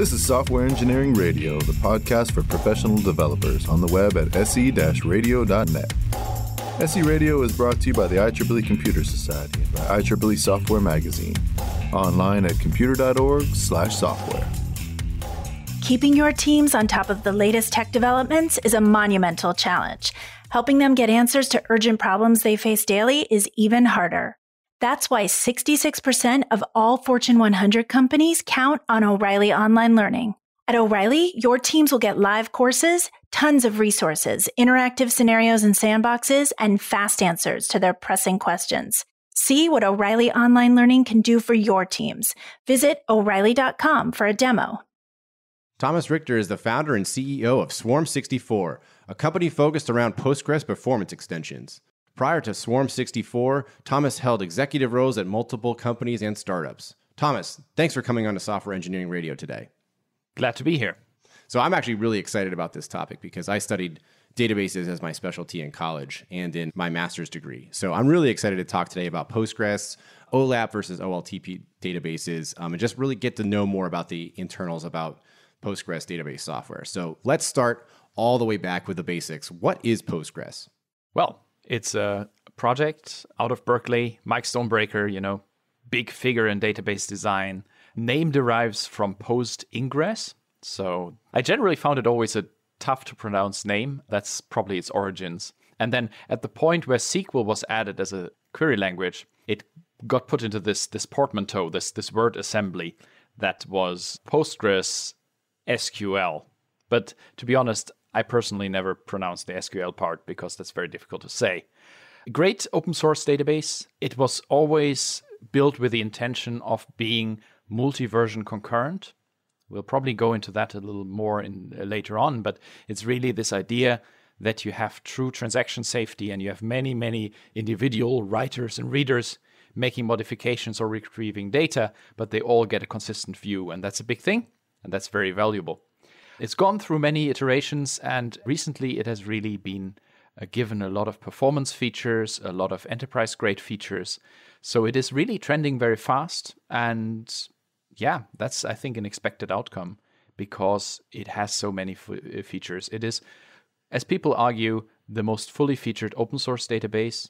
This is Software Engineering Radio, the podcast for professional developers on the web at se radio.net. SE Radio is brought to you by the IEEE Computer Society and by IEEE Software Magazine, online at computer.org/software. Keeping your teams on top of the latest tech developments is a monumental challenge. Helping them get answers to urgent problems they face daily is even harder. That's why 66% of all Fortune 100 companies count on O'Reilly Online Learning. At O'Reilly, your teams will get live courses, tons of resources, interactive scenarios and sandboxes, and fast answers to their pressing questions. See what O'Reilly Online Learning can do for your teams. Visit o'Reilly.com for a demo. Thomas Richter is the founder and CEO of Swarm64, a company focused around Postgres performance extensions. Prior to Swarm 64, Thomas held executive roles at multiple companies and startups. Thomas, thanks for coming on to Software Engineering Radio today. Glad to be here. So, I'm actually really excited about this topic because I studied databases as my specialty in college and in my master's degree. So, I'm really excited to talk today about Postgres, OLAP versus OLTP databases, um, and just really get to know more about the internals about Postgres database software. So, let's start all the way back with the basics. What is Postgres? Well, it's a project out of Berkeley, Mike Stonebreaker, you know, big figure in database design. Name derives from post ingress. So I generally found it always a tough to pronounce name. That's probably its origins. And then at the point where SQL was added as a query language, it got put into this this portmanteau, this this word assembly that was Postgres SQL. But to be honest, I personally never pronounce the SQL part because that's very difficult to say. Great open source database. It was always built with the intention of being multi version concurrent. We'll probably go into that a little more in, uh, later on, but it's really this idea that you have true transaction safety and you have many, many individual writers and readers making modifications or retrieving data, but they all get a consistent view. And that's a big thing, and that's very valuable. It's gone through many iterations, and recently it has really been uh, given a lot of performance features, a lot of enterprise grade features. So it is really trending very fast. And yeah, that's, I think, an expected outcome because it has so many uh, features. It is, as people argue, the most fully featured open source database,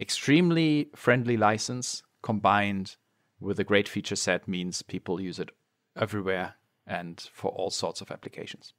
extremely friendly license combined with a great feature set means people use it everywhere and for all sorts of applications.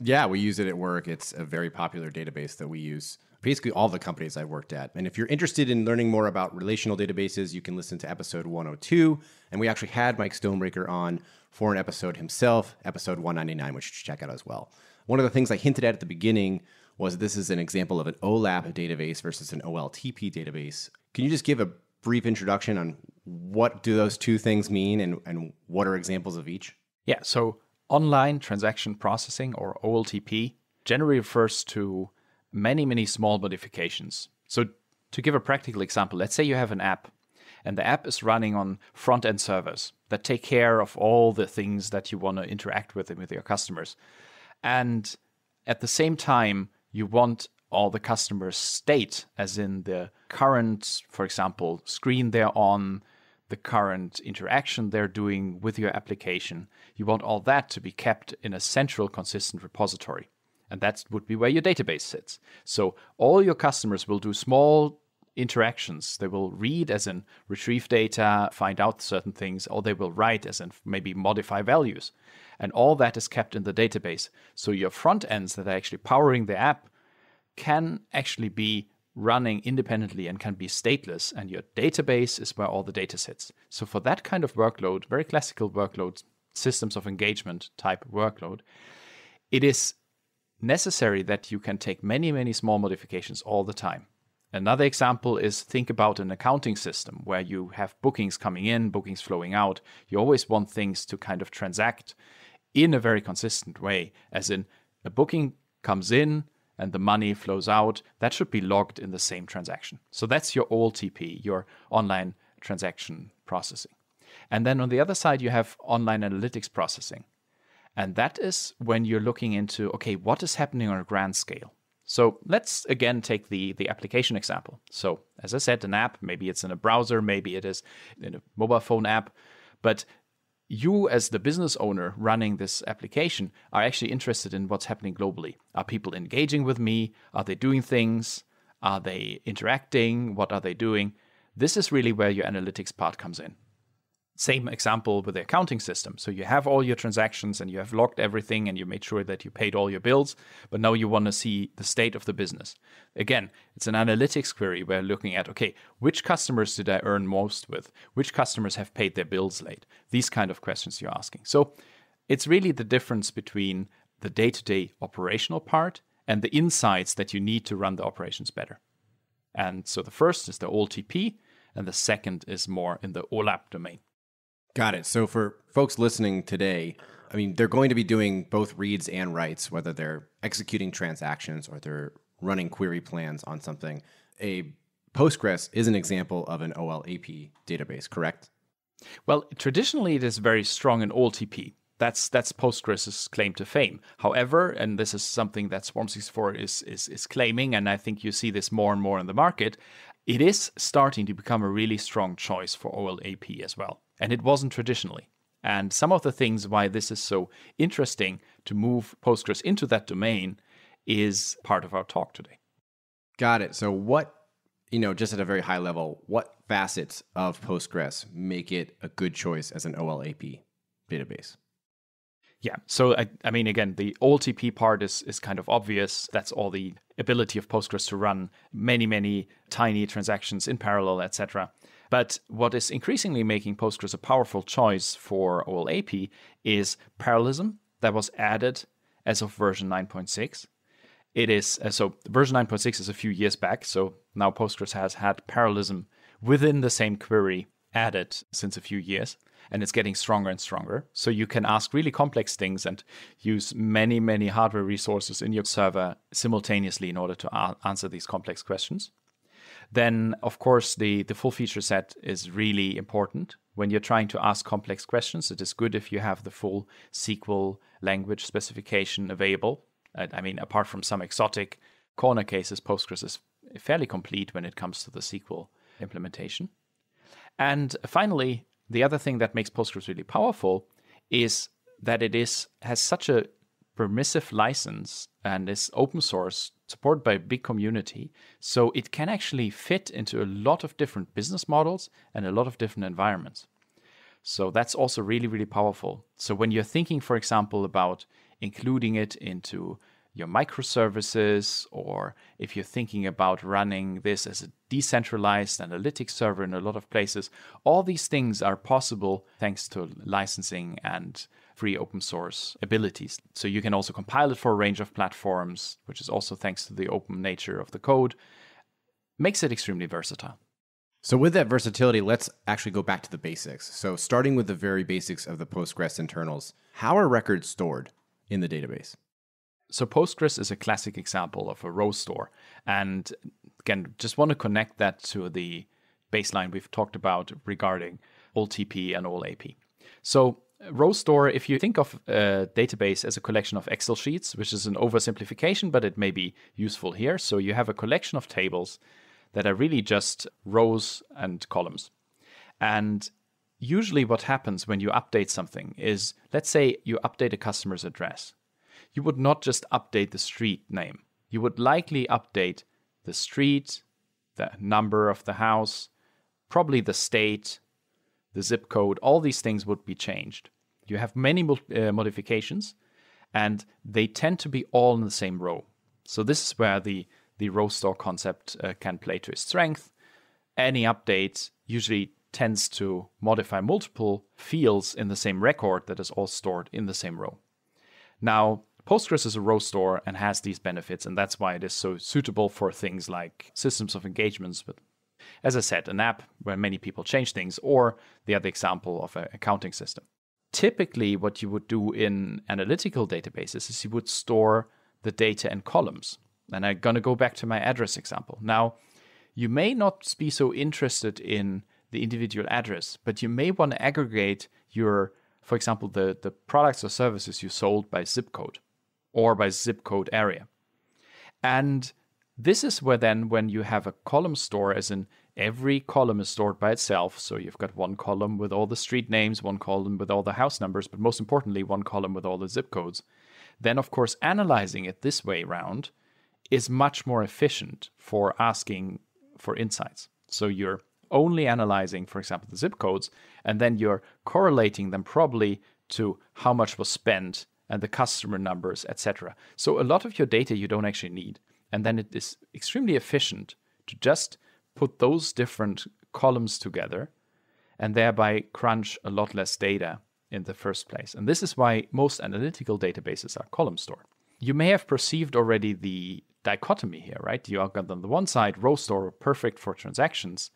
Yeah, we use it at work. It's a very popular database that we use. Basically, all the companies I've worked at. And if you're interested in learning more about relational databases, you can listen to episode 102. And we actually had Mike Stonebreaker on for an episode himself, episode 199, which you should check out as well. One of the things I hinted at at the beginning was this is an example of an OLAP database versus an OLTP database. Can you just give a brief introduction on what do those two things mean and, and what are examples of each? Yeah, so online transaction processing or OLTP generally refers to many, many small modifications. So, to give a practical example, let's say you have an app and the app is running on front end servers that take care of all the things that you want to interact with with your customers. And at the same time, you want all the customer's state, as in the current, for example, screen they're on, the current interaction they're doing with your application. You want all that to be kept in a central consistent repository. And that would be where your database sits. So all your customers will do small interactions. They will read, as in retrieve data, find out certain things, or they will write, as in maybe modify values. And all that is kept in the database. So your front ends that are actually powering the app can actually be running independently and can be stateless, and your database is where all the data sits. So for that kind of workload, very classical workload, systems of engagement type workload, it is necessary that you can take many, many small modifications all the time. Another example is think about an accounting system where you have bookings coming in, bookings flowing out. You always want things to kind of transact in a very consistent way, as in a booking comes in, and the money flows out, that should be logged in the same transaction. So that's your OLTP, your online transaction processing. And then on the other side, you have online analytics processing. And that is when you're looking into, okay, what is happening on a grand scale? So let's again take the, the application example. So, as I said, an app, maybe it's in a browser, maybe it is in a mobile phone app, but you as the business owner running this application are actually interested in what's happening globally. Are people engaging with me? Are they doing things? Are they interacting? What are they doing? This is really where your analytics part comes in same example with the accounting system. So you have all your transactions and you have logged everything and you made sure that you paid all your bills, but now you want to see the state of the business. Again, it's an analytics query where looking at, okay, which customers did I earn most with? Which customers have paid their bills late? These kind of questions you're asking. So it's really the difference between the day to day operational part and the insights that you need to run the operations better. And so the first is the OLTP, and the second is more in the OLAP domain. Got it. So for folks listening today, I mean, they're going to be doing both reads and writes, whether they're executing transactions or they're running query plans on something. A Postgres is an example of an OLAP database, correct? Well, traditionally it is very strong in OLTP. That's that's Postgres's claim to fame. However, and this is something that Swarm64 is, is is claiming, and I think you see this more and more in the market. It is starting to become a really strong choice for OLAP as well and it wasn't traditionally. And some of the things why this is so interesting to move Postgres into that domain is part of our talk today. Got it. So, what, you know, just at a very high level, what facets of Postgres make it a good choice as an OLAP database? Yeah. So I, I, mean, again, the OLTP part is is kind of obvious. That's all the ability of Postgres to run many, many tiny transactions in parallel, etc. But what is increasingly making Postgres a powerful choice for OLAP is parallelism that was added as of version 9.6. It is uh, so version 9.6 is a few years back, so now Postgres has had parallelism within the same query added since a few years and it's getting stronger and stronger. So you can ask really complex things and use many, many hardware resources in your server simultaneously in order to a- answer these complex questions then of course the, the full feature set is really important. When you're trying to ask complex questions, it is good if you have the full SQL language specification available. I mean, apart from some exotic corner cases, Postgres is fairly complete when it comes to the SQL implementation. And finally, the other thing that makes Postgres really powerful is that it is has such a permissive license and is open source supported by a big community. So it can actually fit into a lot of different business models and a lot of different environments. So that's also really, really powerful. So when you're thinking, for example, about including it into your microservices, or if you're thinking about running this as a decentralized analytics server in a lot of places, all these things are possible thanks to licensing and free open source abilities. So you can also compile it for a range of platforms, which is also thanks to the open nature of the code, makes it extremely versatile. So, with that versatility, let's actually go back to the basics. So, starting with the very basics of the Postgres internals, how are records stored in the database? So Postgres is a classic example of a row store. And again, just want to connect that to the baseline we've talked about regarding OLTP and OLAP. So uh, row store, if you think of a uh, database as a collection of Excel sheets, which is an oversimplification, but it may be useful here. So you have a collection of tables that are really just rows and columns. And usually what happens when you update something is, let's say you update a customer's address you would not just update the street name. You would likely update the street, the number of the house, probably the state, the zip code, all these things would be changed. You have many uh, modifications and they tend to be all in the same row. So this is where the, the row store concept uh, can play to its strength. Any update usually tends to modify multiple fields in the same record that is all stored in the same row. Now, Postgres is a row store and has these benefits, and that's why it is so suitable for things like systems of engagements. But as I said, an app where many people change things, or the other example of an accounting system. Typically, what you would do in analytical databases is you would store the data in columns. And I'm going to go back to my address example. Now, you may not be so interested in the individual address, but you may want to aggregate your, for example, the, the products or services you sold by zip code or by zip code area. And this is where then when you have a column store, as in every column is stored by itself. So you've got one column with all the street names, one column with all the house numbers, but most importantly, one column with all the zip codes. Then, of course, analyzing it this way around is much more efficient for asking for insights. So you're only analyzing, for example, the zip codes, and then you're correlating them probably to how much was spent and the customer numbers, etc. So a lot of your data you don't actually need. And then it is extremely efficient to just put those different columns together and thereby crunch a lot less data in the first place. And this is why most analytical databases are column store. You may have perceived already the dichotomy here, right? You are on the one side row store perfect for transactions,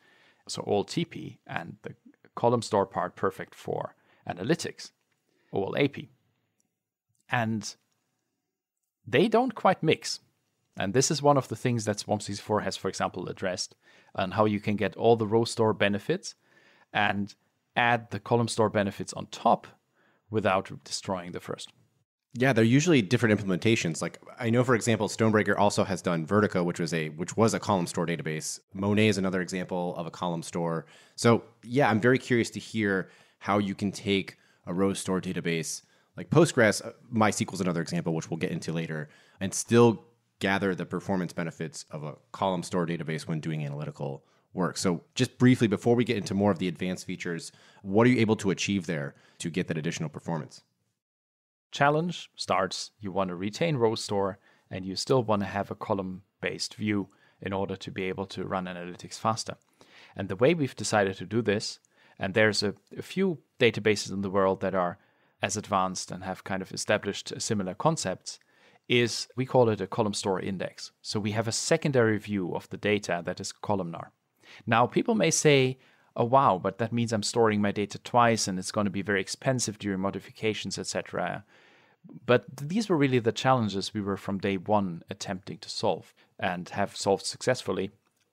so all TP, and the column store part perfect for analytics, OLAP and they don't quite mix. And this is one of the things that Swamp Four has, for example, addressed and how you can get all the row store benefits and add the column store benefits on top without destroying the first. Yeah, they're usually different implementations. Like I know, for example, Stonebreaker also has done Vertica, which was a which was a column store database. Monet is another example of a column store. So yeah, I'm very curious to hear how you can take a row store database like Postgres, uh, MySQL is another example, which we'll get into later, and still gather the performance benefits of a column store database when doing analytical work. So, just briefly, before we get into more of the advanced features, what are you able to achieve there to get that additional performance? Challenge starts you want to retain row store and you still want to have a column based view in order to be able to run analytics faster. And the way we've decided to do this, and there's a, a few databases in the world that are as advanced and have kind of established similar concepts is we call it a column store index. So we have a secondary view of the data that is columnar. Now, people may say, oh, wow, but that means I'm storing my data twice and it's going to be very expensive during modifications, etc. But these were really the challenges we were from day one attempting to solve and have solved successfully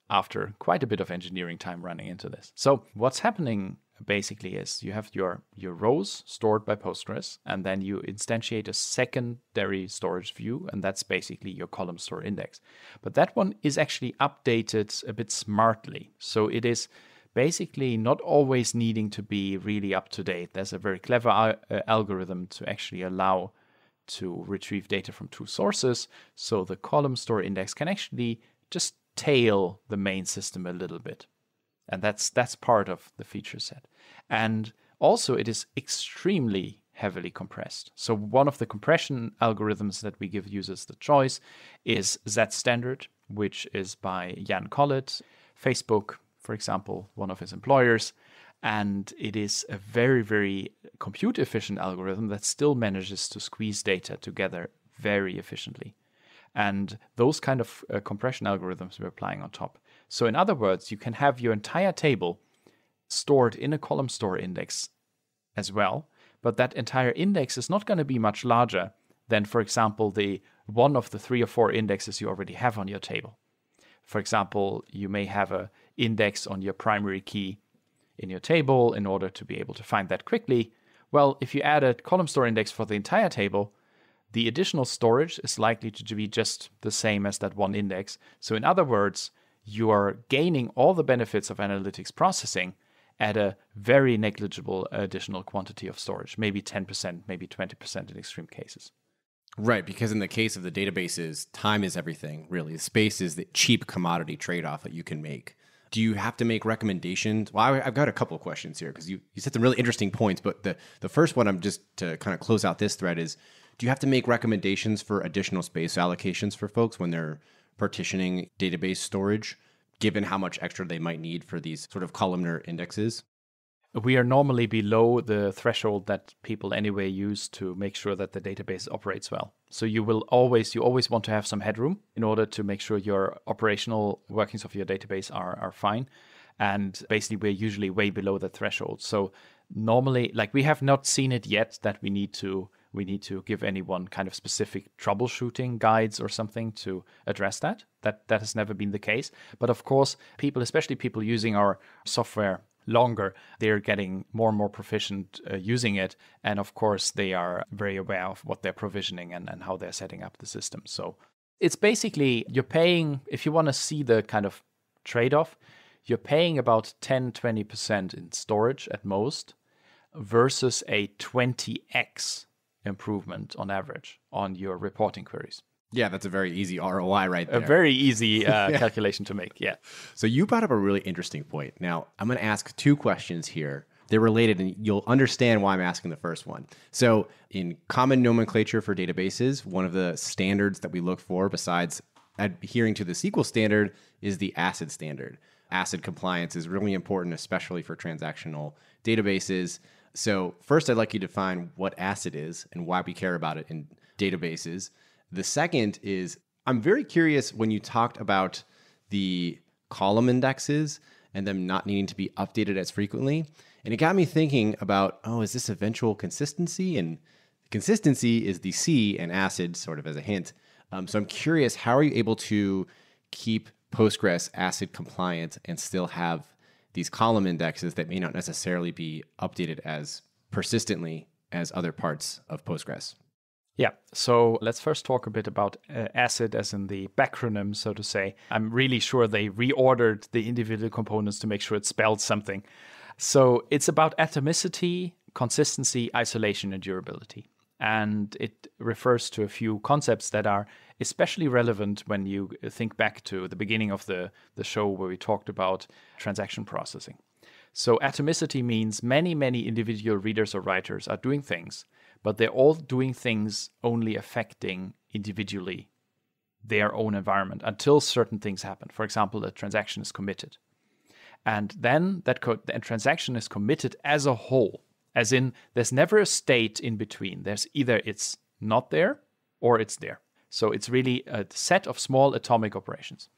after quite a bit of engineering time running into this. So, what's happening basically is you have your, your rows stored by Postgres, and then you instantiate a secondary storage view, and that's basically your column store index. But that one is actually updated a bit smartly. So it is basically not always needing to be really up to date. There's a very clever uh, algorithm to actually allow to retrieve data from two sources. So the column store index can actually just tail the main system a little bit and that's that's part of the feature set and also it is extremely heavily compressed so one of the compression algorithms that we give users the choice is z standard which is by jan collett facebook for example one of his employers and it is a very very compute efficient algorithm that still manages to squeeze data together very efficiently and those kind of uh, compression algorithms we're applying on top so in other words, you can have your entire table stored in a column store index as well, but that entire index is not going to be much larger than, for example, the one of the three or four indexes you already have on your table. For example, you may have a index on your primary key in your table in order to be able to find that quickly. Well, if you add a column store index for the entire table, the additional storage is likely to be just the same as that one index. So in other words, you are gaining all the benefits of analytics processing at a very negligible additional quantity of storage, maybe 10%, maybe 20% in extreme cases. Right, because in the case of the databases, time is everything, really. Space is the cheap commodity trade off that you can make. Do you have to make recommendations? Well, I've got a couple of questions here because you, you said some really interesting points, but the, the first one I'm just to kind of close out this thread is do you have to make recommendations for additional space allocations for folks when they're partitioning database storage, given how much extra they might need for these sort of columnar indexes? We are normally below the threshold that people anyway use to make sure that the database operates well. So you will always you always want to have some headroom in order to make sure your operational workings of your database are are fine. And basically we're usually way below the threshold. So normally like we have not seen it yet that we need to we need to give anyone kind of specific troubleshooting guides or something to address that. That that has never been the case. But of course, people, especially people using our software longer, they're getting more and more proficient uh, using it. And of course, they are very aware of what they're provisioning and, and how they're setting up the system. So it's basically you're paying, if you want to see the kind of trade off, you're paying about 10, 20% in storage at most versus a 20x improvement on average on your reporting queries. Yeah, that's a very easy ROI right there. A very easy uh, yeah. calculation to make. Yeah. So you brought up a really interesting point. Now, I'm going to ask two questions here. They're related, and you'll understand why I'm asking the first one. So, in common nomenclature for databases, one of the standards that we look for, besides adhering to the SQL standard, is the ACID standard. ACID compliance is really important, especially for transactional databases. So, first, I'd like you to define what ACID is and why we care about it in databases. The second is I'm very curious when you talked about the column indexes and them not needing to be updated as frequently. And it got me thinking about oh, is this eventual consistency? And consistency is the C and ACID sort of as a hint. Um, so, I'm curious how are you able to keep Postgres ACID compliant and still have these column indexes that may not necessarily be updated as persistently as other parts of Postgres. Yeah, so let's first talk a bit about uh, ACID as in the backronym, so to say. I'm really sure they reordered the individual components to make sure it spelled something. So it's about atomicity, consistency, isolation, and durability and it refers to a few concepts that are especially relevant when you think back to the beginning of the, the show where we talked about transaction processing. So, atomicity means many, many individual readers or writers are doing things, but they're all doing things only affecting individually their own environment until certain things happen. For example, a transaction is committed. And then that co- the transaction is committed as a whole as in, there's never a state in between. There's either it's not there or it's there. So it's really a set of small atomic operations.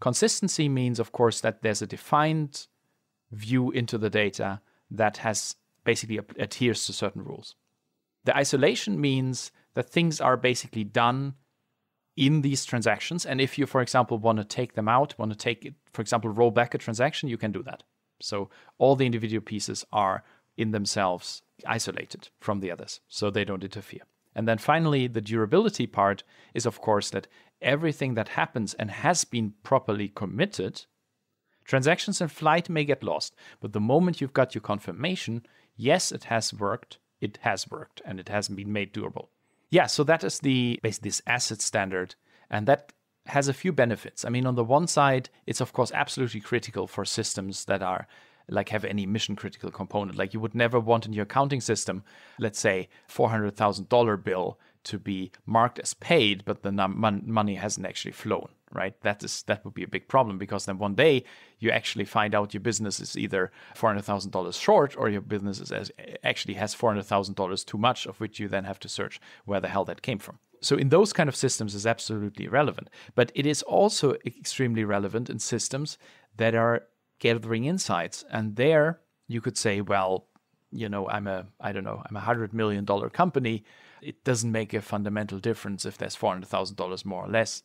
Consistency means, of course, that there's a defined view into the data that has basically adheres to certain rules. The isolation means that things are basically done in these transactions. And if you, for example, want to take them out, want to take for example, roll back a transaction, you can do that. So all the individual pieces are in themselves isolated from the others so they don't interfere. And then finally, the durability part is, of course, that everything that happens and has been properly committed, transactions in flight may get lost. But the moment you've got your confirmation, yes, it has worked, it has worked, and it hasn't been made durable. Yeah, so that is the basically this asset standard, and that has a few benefits. I mean, on the one side, it's of course absolutely critical for systems that are like have any mission critical component. Like you would never want in your accounting system, let's say $400,000 bill to be marked as paid, but the mon money hasn't actually flown, right? That is that would be a big problem because then one day you actually find out your business is either four hundred thousand dollars short or your business is as, actually has four hundred thousand dollars too much, of which you then have to search where the hell that came from. So in those kind of systems, is absolutely relevant, but it is also extremely relevant in systems that are gathering insights. And there you could say, well, you know, I'm a, I don't know, I'm a hundred million dollar company. It doesn't make a fundamental difference if there's $400,000 more or less.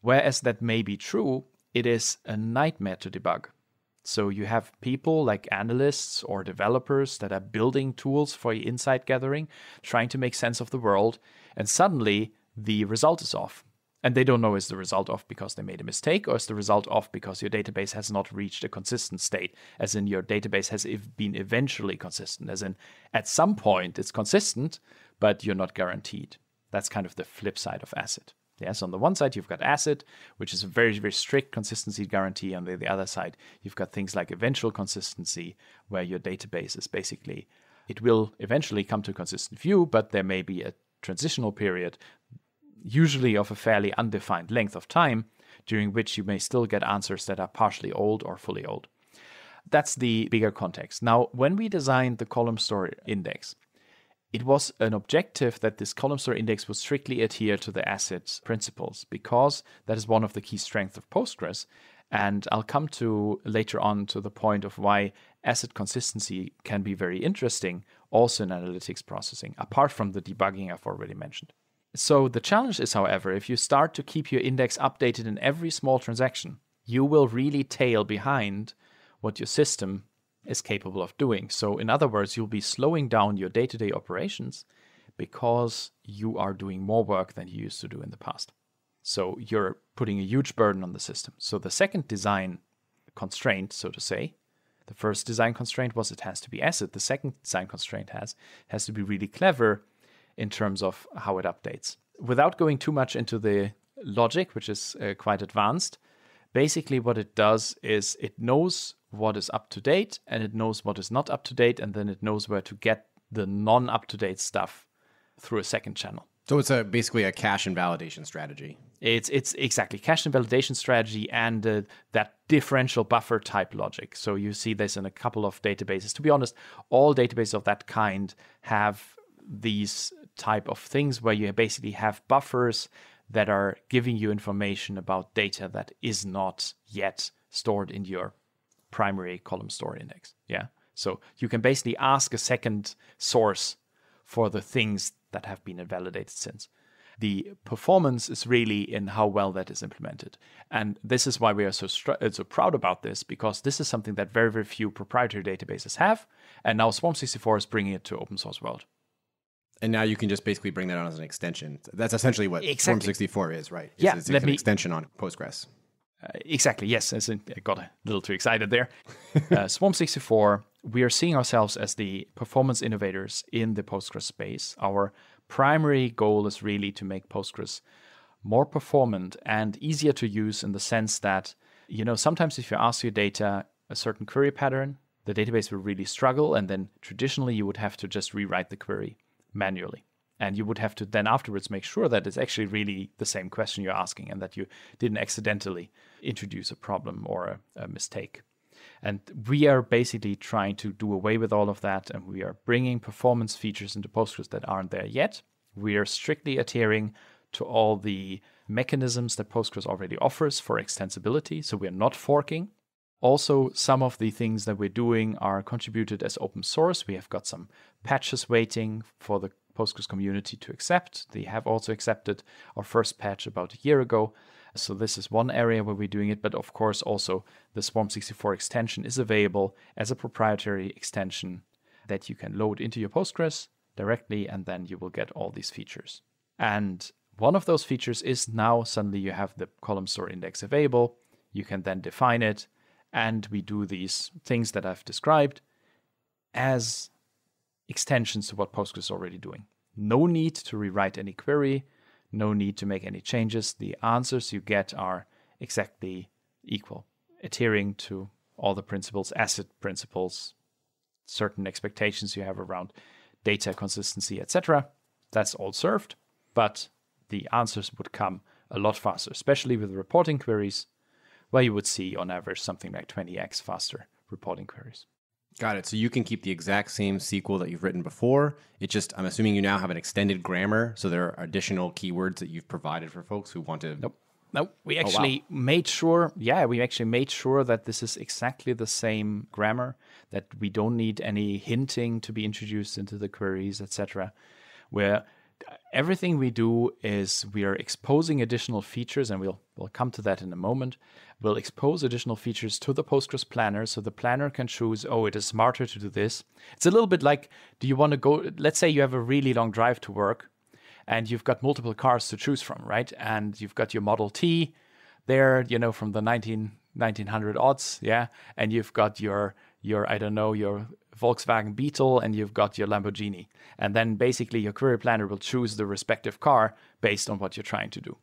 Whereas that may be true, it is a nightmare to debug. So you have people like analysts or developers that are building tools for insight gathering, trying to make sense of the world, and suddenly the result is off and they don't know is the result of because they made a mistake or is the result of because your database has not reached a consistent state as in your database has been eventually consistent as in at some point it's consistent but you're not guaranteed that's kind of the flip side of acid yeah, so on the one side you've got acid which is a very very strict consistency guarantee on the, the other side you've got things like eventual consistency where your database is basically it will eventually come to a consistent view but there may be a transitional period usually of a fairly undefined length of time, during which you may still get answers that are partially old or fully old. That's the bigger context. Now, when we designed the column store index, it was an objective that this column store index would strictly adhere to the asset principles because that is one of the key strengths of Postgres. And I'll come to later on to the point of why asset consistency can be very interesting also in analytics processing, apart from the debugging I've already mentioned. So the challenge is, however, if you start to keep your index updated in every small transaction, you will really tail behind what your system is capable of doing. So in other words, you'll be slowing down your day-to-day operations because you are doing more work than you used to do in the past. So you're putting a huge burden on the system. So the second design constraint, so to say, the first design constraint was it has to be asset. The second design constraint has has to be really clever in terms of how it updates. Without going too much into the logic, which is uh, quite advanced, basically what it does is it knows what is up to date and it knows what is not up to date, and then it knows where to get the non up to date stuff through a second channel. So it's a basically a cache and validation strategy. It's it's exactly cache and validation strategy and uh, that differential buffer type logic. So you see this in a couple of databases. To be honest, all databases of that kind have these type of things where you basically have buffers that are giving you information about data that is not yet stored in your primary column store index. Yeah. So you can basically ask a second source for the things that have been invalidated since. The performance is really in how well that is implemented. And this is why we are so, uh, so proud about this, because this is something that very, very few proprietary databases have. And now Swarm64 is bringing it to open source world. And now you can just basically bring that on as an extension. That's essentially what exactly. Form 64 is, right? yeah, it's, it's an me... extension on Postgres. Uh, exactly. Yes, I got a little too excited there. uh, Swarm 64, we are seeing ourselves as the performance innovators in the Postgres space. Our primary goal is really to make Postgres more performant and easier to use in the sense that, you know, sometimes if you ask your data a certain query pattern, the database will really struggle, and then traditionally you would have to just rewrite the query manually. And you would have to then afterwards make sure that it's actually really the same question you're asking and that you didn't accidentally introduce a problem or a, a mistake. And we are basically trying to do away with all of that. And we are bringing performance features into Postgres that aren't there yet. We are strictly adhering to all the mechanisms that Postgres already offers for extensibility. So we are not forking. Also, some of the things that we're doing are contributed as open source. We have got some patches waiting for the Postgres community to accept. They have also accepted our first patch about a year ago. So this is one area where we're doing it, but of course also the Swarm64 extension is available as a proprietary extension that you can load into your Postgres directly, and then you will get all these features. And one of those features is now suddenly you have the column store index available. You can then define it, and we do these things that I've described as extensions to what Postgres is already doing. No need to rewrite any query, no need to make any changes. The answers you get are exactly equal, adhering to all the principles, asset principles, certain expectations you have around data consistency, etc. That's all served, but the answers would come a lot faster, especially with reporting queries, where you would see on average something like 20x faster reporting queries. Got it. So you can keep the exact same SQL that you've written before. It just, I'm assuming you now have an extended grammar. So there are additional keywords that you've provided for folks who want to. Nope. No, we actually oh, wow. made sure. Yeah, we actually made sure that this is exactly the same grammar. That we don't need any hinting to be introduced into the queries, etc. Where everything we do is we are exposing additional features, and we'll we'll come to that in a moment. We'll expose additional features to the Postgres planner, so the planner can choose. Oh, it is smarter to do this. It's a little bit like, do you want to go? Let's say you have a really long drive to work, and you've got multiple cars to choose from, right? And you've got your Model T there, you know, from the 19, 1900 odds, yeah, and you've got your your I don't know your Volkswagen Beetle and you've got your Lamborghini. And then basically your query planner will choose the respective car based on what you're trying to do.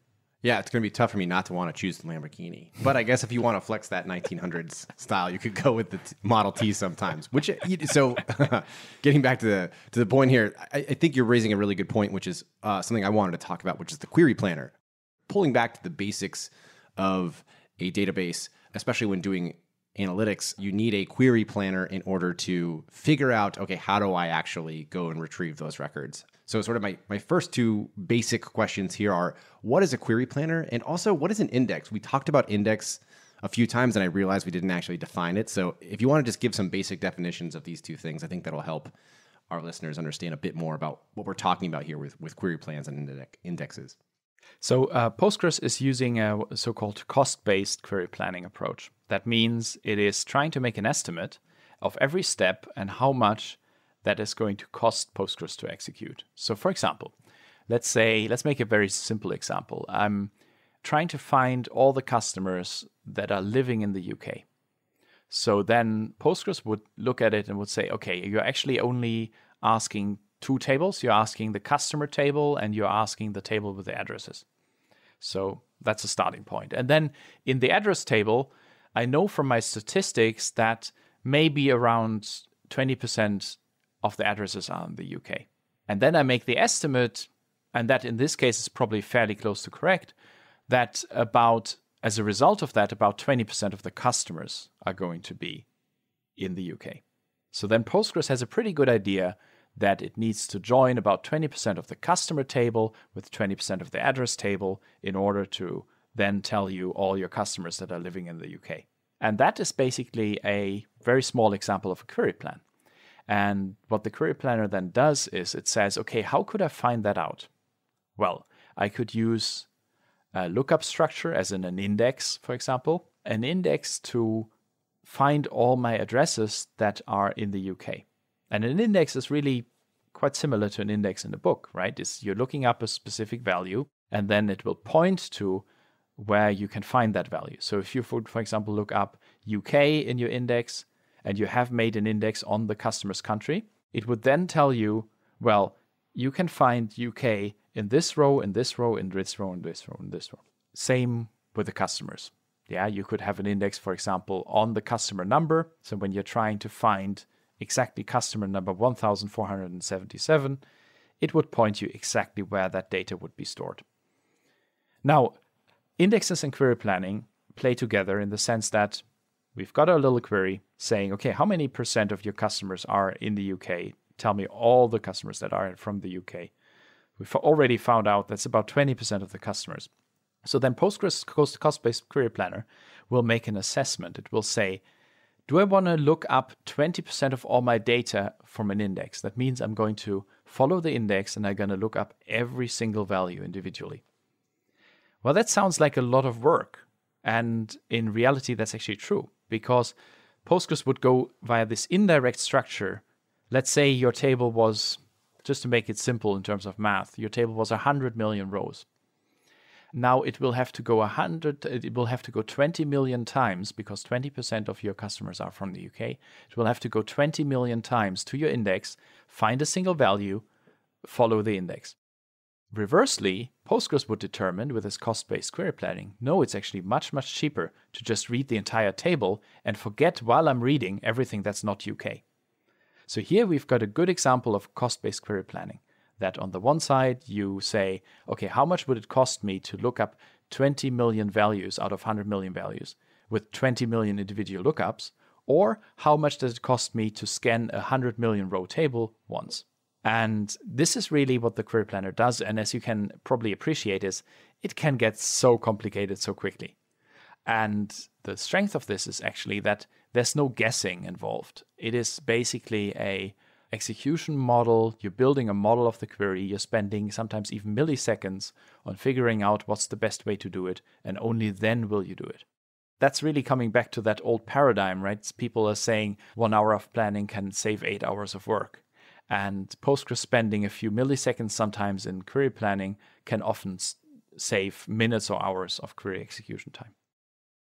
Yeah, it's going to be tough for me not to want to choose the Lamborghini. But I guess if you want to flex that 1900s style, you could go with the t- Model T sometimes. Which so, getting back to the to the point here, I, I think you're raising a really good point, which is uh, something I wanted to talk about, which is the query planner. Pulling back to the basics of a database, especially when doing analytics, you need a query planner in order to figure out, okay, how do I actually go and retrieve those records? So, sort of my, my first two basic questions here are what is a query planner? And also, what is an index? We talked about index a few times and I realized we didn't actually define it. So, if you want to just give some basic definitions of these two things, I think that'll help our listeners understand a bit more about what we're talking about here with, with query plans and indexes. So uh, Postgres is using a so-called cost-based query planning approach. That means it is trying to make an estimate of every step and how much that is going to cost Postgres to execute. So for example, let's say, let's make a very simple example. I'm trying to find all the customers that are living in the UK. So then Postgres would look at it and would say, okay, you're actually only asking two tables. You're asking the customer table and you're asking the table with the addresses. So that's a starting point. And then in the address table, I know from my statistics that maybe around 20% of the addresses are in the UK. And then I make the estimate, and that in this case is probably fairly close to correct, that about, as a result of that, about 20% of the customers are going to be in the UK. So then Postgres has a pretty good idea that it needs to join about 20% of the customer table with 20% of the address table in order to then tell you all your customers that are living in the UK. And that is basically a very small example of a query plan. And what the query planner then does is it says, okay, how could I find that out? Well, I could use a lookup structure, as in an index, for example, an index to find all my addresses that are in the UK. And an index is really quite similar to an index in a book, right? It's you're looking up a specific value and then it will point to where you can find that value. So if you, for, for example, look up UK in your index and you have made an index on the customer's country, it would then tell you, well, you can find UK in this row, in this row, in this row, in this row, in this row. Same with the customers. Yeah, you could have an index, for example, on the customer number. So when you're trying to find exactly customer number 1477, it would point you exactly where that data would be stored. Now, indexes and query planning play together in the sense that we've got our little query saying, okay, how many percent of your customers are in the UK? Tell me all the customers that are from the UK. We've already found out that's about 20% of the customers. So then Postgres Cost Based Query Planner will make an assessment. It will say, do I want to look up 20% of all my data from an index? That means I'm going to follow the index and I'm going to look up every single value individually. Well, that sounds like a lot of work. And in reality, that's actually true because Postgres would go via this indirect structure. Let's say your table was, just to make it simple in terms of math, your table was 100 million rows now it will have to go 100 it will have to go 20 million times because 20% of your customers are from the UK it will have to go 20 million times to your index find a single value follow the index reversely postgres would determine with its cost-based query planning no it's actually much much cheaper to just read the entire table and forget while i'm reading everything that's not UK so here we've got a good example of cost-based query planning that on the one side you say, okay, how much would it cost me to look up 20 million values out of 100 million values with 20 million individual lookups? Or how much does it cost me to scan a 100 million row table once? And this is really what the query planner does. And as you can probably appreciate, is it can get so complicated so quickly. And the strength of this is actually that there's no guessing involved. It is basically a execution model, you're building a model of the query, you're spending sometimes even milliseconds on figuring out what's the best way to do it, and only then will you do it. That's really coming back to that old paradigm, right? People are saying one hour of planning can save eight hours of work. And Postgres spending a few milliseconds sometimes in query planning can often save minutes or hours of query execution time.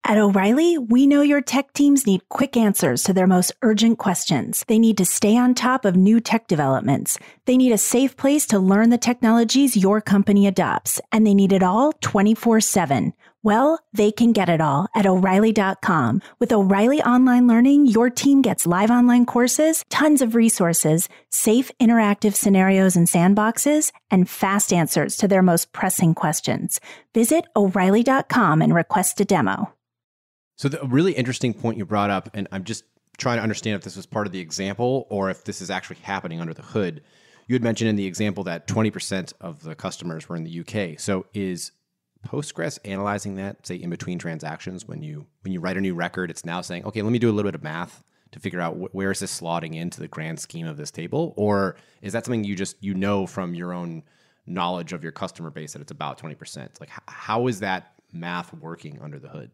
At O'Reilly, we know your tech teams need quick answers to their most urgent questions. They need to stay on top of new tech developments. They need a safe place to learn the technologies your company adopts, and they need it all 24 7. Well, they can get it all at O'Reilly.com. With O'Reilly Online Learning, your team gets live online courses, tons of resources, safe interactive scenarios and sandboxes, and fast answers to their most pressing questions. Visit O'Reilly.com and request a demo. So the, a really interesting point you brought up, and I'm just trying to understand if this was part of the example or if this is actually happening under the hood. You had mentioned in the example that 20% of the customers were in the UK. So is Postgres analyzing that, say in between transactions when you when you write a new record, it's now saying, okay, let me do a little bit of math to figure out wh- where is this slotting into the grand scheme of this table, or is that something you just you know from your own knowledge of your customer base that it's about 20%? Like h- how is that math working under the hood?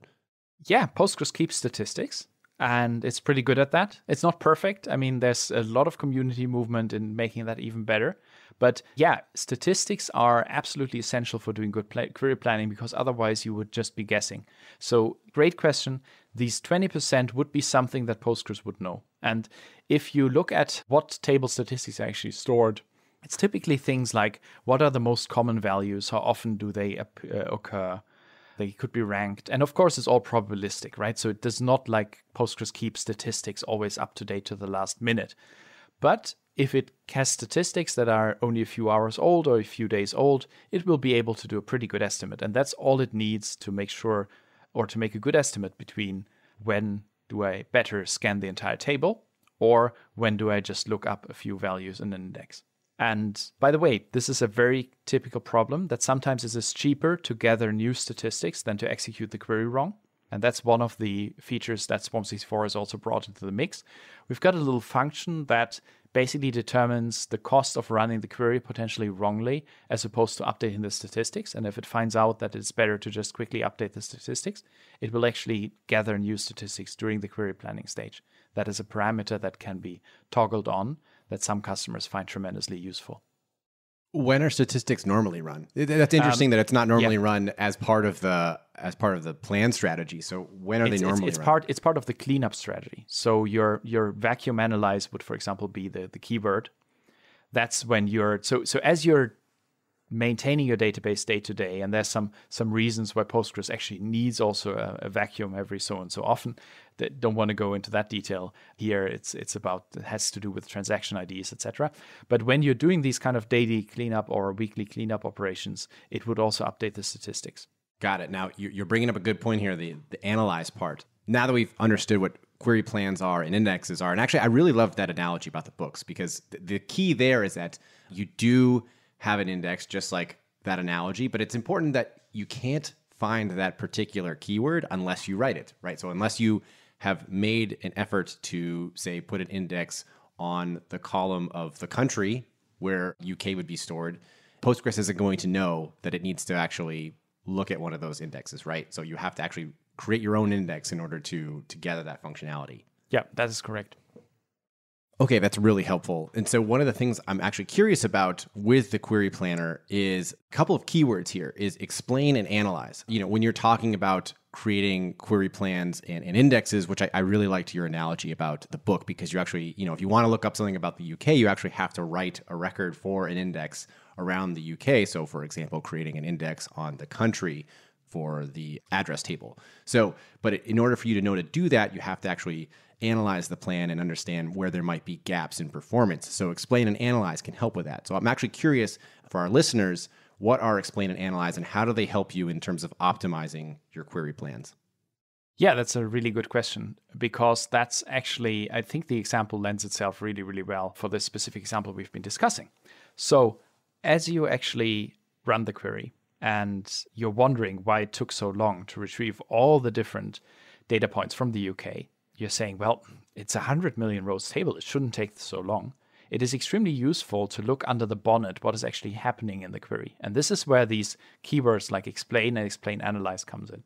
yeah, Postgres keeps statistics and it's pretty good at that. It's not perfect. I mean, there's a lot of community movement in making that even better. But yeah, statistics are absolutely essential for doing good pl- query planning because otherwise you would just be guessing. So, great question. These 20% would be something that Postgres would know. And if you look at what table statistics are actually stored, it's typically things like what are the most common values, how often do they ap- uh, occur, it could be ranked. And of course, it's all probabilistic, right? So it does not like Postgres keep statistics always up to date to the last minute. But if it has statistics that are only a few hours old or a few days old, it will be able to do a pretty good estimate. And that's all it needs to make sure or to make a good estimate between when do I better scan the entire table or when do I just look up a few values in an index. And by the way, this is a very typical problem that sometimes it is cheaper to gather new statistics than to execute the query wrong. And that's one of the features that Swarm64 has also brought into the mix. We've got a little function that basically determines the cost of running the query potentially wrongly as opposed to updating the statistics. And if it finds out that it's better to just quickly update the statistics, it will actually gather new statistics during the query planning stage. That is a parameter that can be toggled on that some customers find tremendously useful. When are statistics normally run? That's um, interesting um, that it's not normally yeah. run as part of the as part of the plan strategy. So when are it's, they normally? It's, it's part. It's part of the cleanup strategy. So your your vacuum analyze would, for example, be the the keyword. That's when you're so so as you're maintaining your database day to day. And there's some some reasons why Postgres actually needs also a, a vacuum every so and so often. That don't want to go into that detail here. It's it's about it has to do with transaction IDs, etc. But when you're doing these kind of daily cleanup or weekly cleanup operations, it would also update the statistics. Got it. Now you're bringing up a good point here, the the analyze part. Now that we've understood what query plans are and indexes are, and actually I really love that analogy about the books because the key there is that you do have an index, just like that analogy. But it's important that you can't find that particular keyword unless you write it, right? So unless you have made an effort to, say, put an index on the column of the country where UK would be stored, Postgres isn't going to know that it needs to actually look at one of those indexes, right? So you have to actually create your own index in order to to gather that functionality. Yeah, that is correct. Okay, that's really helpful. And so one of the things I'm actually curious about with the query planner is a couple of keywords here is explain and analyze. You know, when you're talking about creating query plans and, and indexes, which I, I, really liked your analogy about the book because you actually, you know, if you want to look up something about the UK, you actually have to write a record for an index around the UK. So, for example, creating an index on the country for the address table. So, but in order for you to know to do that, you have to actually analyze the plan and understand where there might be gaps in performance. So, explain and analyze can help with that. So, I'm actually curious for our listeners what are explain and analyze and how do they help you in terms of optimizing your query plans? Yeah, that's a really good question because that's actually, I think the example lends itself really, really well for this specific example we've been discussing. So, as you actually run the query and you're wondering why it took so long to retrieve all the different data points from the UK, you're saying, well, it's 100 million rows table. It shouldn't take so long. It is extremely useful to look under the bonnet what is actually happening in the query. And this is where these keywords like explain and explain analyze comes in.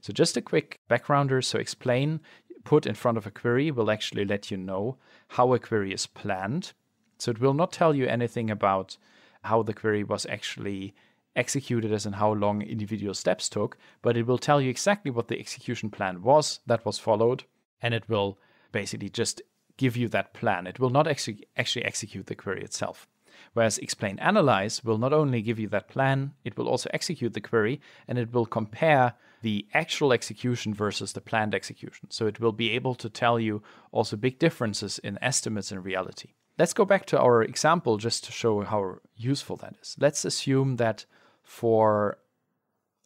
So just a quick backgrounder. So explain put in front of a query will actually let you know how a query is planned. So it will not tell you anything about how the query was actually executed as and how long individual steps took, but it will tell you exactly what the execution plan was that was followed and it will basically just give you that plan. It will not actually, actually execute the query itself. Whereas explain analyze will not only give you that plan, it will also execute the query and it will compare the actual execution versus the planned execution. So it will be able to tell you also big differences in estimates and reality. Let's go back to our example just to show how useful that is. Let's assume that for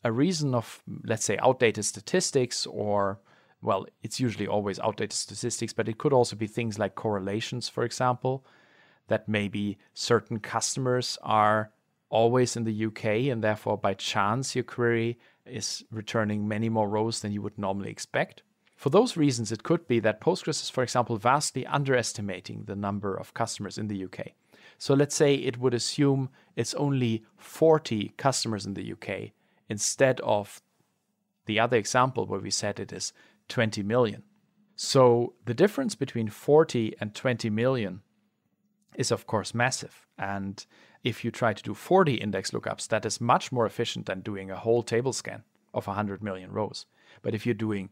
a reason of, let's say, outdated statistics or well, it's usually always outdated statistics, but it could also be things like correlations, for example, that maybe certain customers are always in the UK and therefore by chance your query is returning many more rows than you would normally expect. For those reasons, it could be that Postgres is, for example, vastly underestimating the number of customers in the UK. So let's say it would assume it's only 40 customers in the UK instead of the other example where we said it is 20 million. So the difference between 40 and 20 million is, of course, massive. And if you try to do 40 index lookups, that is much more efficient than doing a whole table scan of 100 million rows. But if you're doing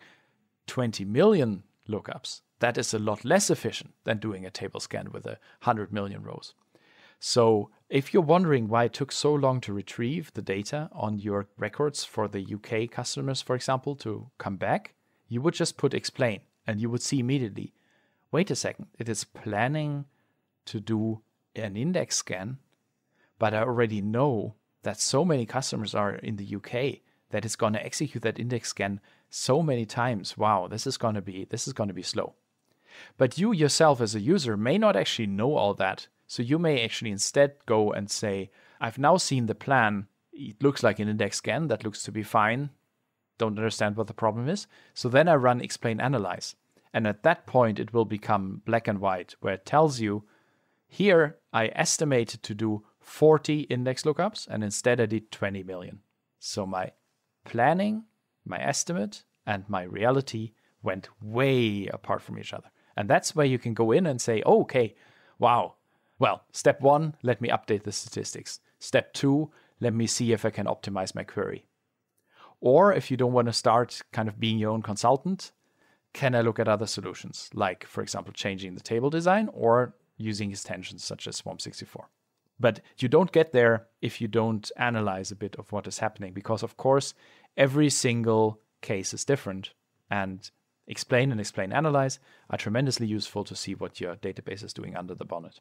20 million lookups, that is a lot less efficient than doing a table scan with 100 million rows. So, if you're wondering why it took so long to retrieve the data on your records for the UK customers, for example, to come back, you would just put explain and you would see immediately, wait a second, it is planning to do an index scan, but I already know that so many customers are in the UK that it's going to execute that index scan so many times. Wow, this is going to be this is going to be slow. But you yourself as a user may not actually know all that. So you may actually instead go and say, I've now seen the plan. It looks like an index scan that looks to be fine don't understand what the problem is. So then I run explain analyze. And at that point, it will become black and white, where it tells you here I estimated to do 40 index lookups, and instead I did 20 million. So my planning, my estimate, and my reality went way apart from each other. And that's where you can go in and say, oh, okay, wow. Well, step one, let me update the statistics. Step two, let me see if I can optimize my query. Or if you don't want to start kind of being your own consultant, can I look at other solutions, like, for example, changing the table design or using extensions such as Swamp 64 But you don't get there if you don't analyze a bit of what is happening, because of course, every single case is different. And explain and explain analyze are tremendously useful to see what your database is doing under the bonnet.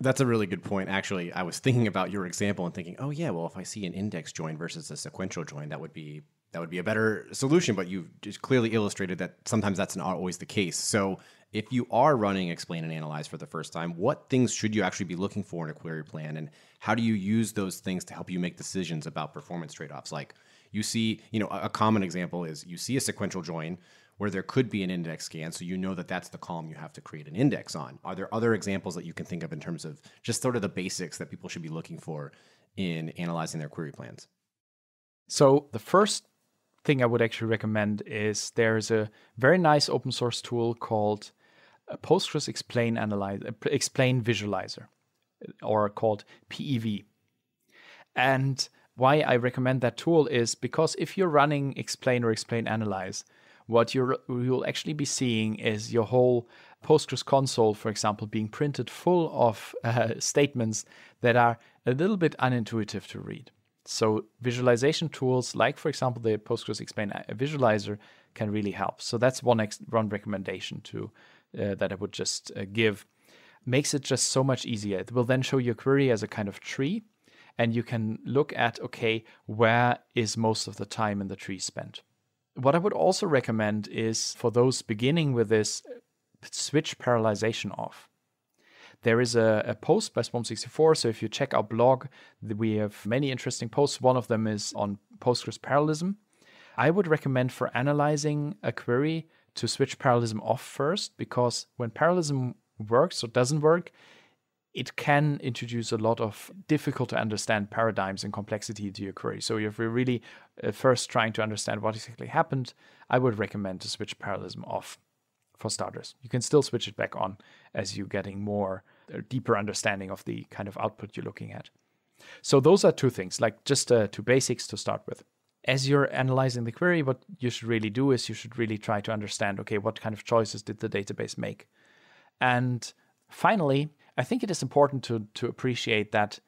That's a really good point. Actually, I was thinking about your example and thinking, oh yeah, well, if I see an index join versus a sequential join, that would be that would be a better solution. But you've just clearly illustrated that sometimes that's not always the case. So if you are running explain and analyze for the first time, what things should you actually be looking for in a query plan, and how do you use those things to help you make decisions about performance trade offs? Like you see, you know, a common example is you see a sequential join where there could be an index scan, so you know that that's the column you have to create an index on? Are there other examples that you can think of in terms of just sort of the basics that people should be looking for in analyzing their query plans? So the first thing I would actually recommend is there's a very nice open source tool called uh, Postgres Explain Analyzer, uh, Explain Visualizer, uh, or called PEV. And why I recommend that tool is because if you're running Explain or Explain Analyze, what you will actually be seeing is your whole Postgres console, for example, being printed full of uh, statements that are a little bit unintuitive to read. So visualization tools like, for example, the Postgres Explain Visualizer can really help. So that's one ex- one recommendation to uh, that I would just uh, give. Makes it just so much easier. It will then show your query as a kind of tree, and you can look at okay, where is most of the time in the tree spent. What I would also recommend is for those beginning with this, switch parallelization off. There is a, a post by SWOM64. So if you check our blog, we have many interesting posts. One of them is on Postgres parallelism. I would recommend for analyzing a query to switch parallelism off first because when parallelism works or doesn't work, it can introduce a lot of difficult to understand paradigms and complexity to your query. So if you're really uh, first trying to understand what exactly happened, I would recommend to switch parallelism off for starters. You can still switch it back on as you're getting more uh, deeper understanding of the kind of output you're looking at. So those are two things, like just uh, two basics to start with. As you're analyzing the query, what you should really do is you should really try to understand, okay, what kind of choices did the database make? And finally, I think it is important to to appreciate that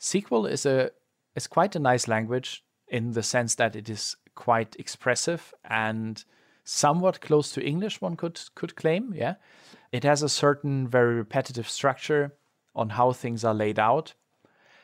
SQL is a is quite a nice language in the sense that it is quite expressive and somewhat close to English, one could could claim. Yeah, it has a certain very repetitive structure on how things are laid out,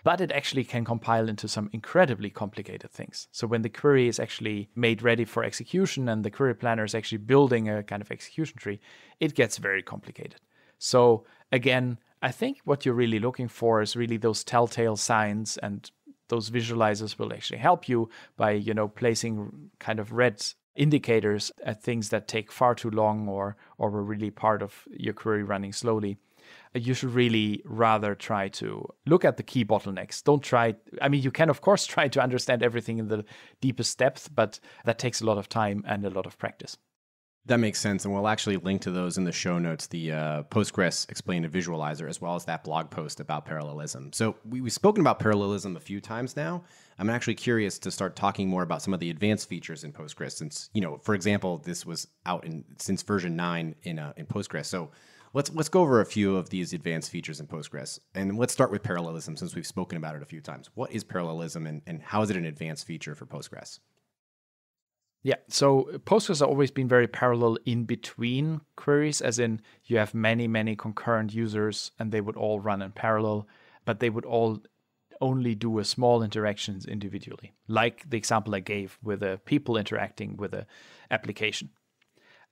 but it actually can compile into some incredibly complicated things. So when the query is actually made ready for execution and the query planner is actually building a kind of execution tree, it gets very complicated. So again, I think what you're really looking for is really those telltale signs and those visualizers will actually help you by, you know, placing kind of red indicators at things that take far too long or or were really part of your query running slowly you should really rather try to look at the key bottlenecks don't try i mean you can of course try to understand everything in the deepest depth but that takes a lot of time and a lot of practice that makes sense. And we'll actually link to those in the show notes the uh, Postgres explained visualizer, as well as that blog post about parallelism. So we, have spoken about parallelism a few times now. I'm actually curious to start talking more about some of the advanced features in Postgres, since, you know, for example, this was out in since version 9 in, uh, in Postgres. So let's, let's go over a few of these advanced features in Postgres. And let's start with parallelism, since we've spoken about it a few times. What is parallelism, and, and how is it an advanced feature for Postgres? Yeah, so Postgres has always been very parallel in between queries, as in you have many, many concurrent users and they would all run in parallel, but they would all only do a small interactions individually, like the example I gave with a uh, people interacting with an application.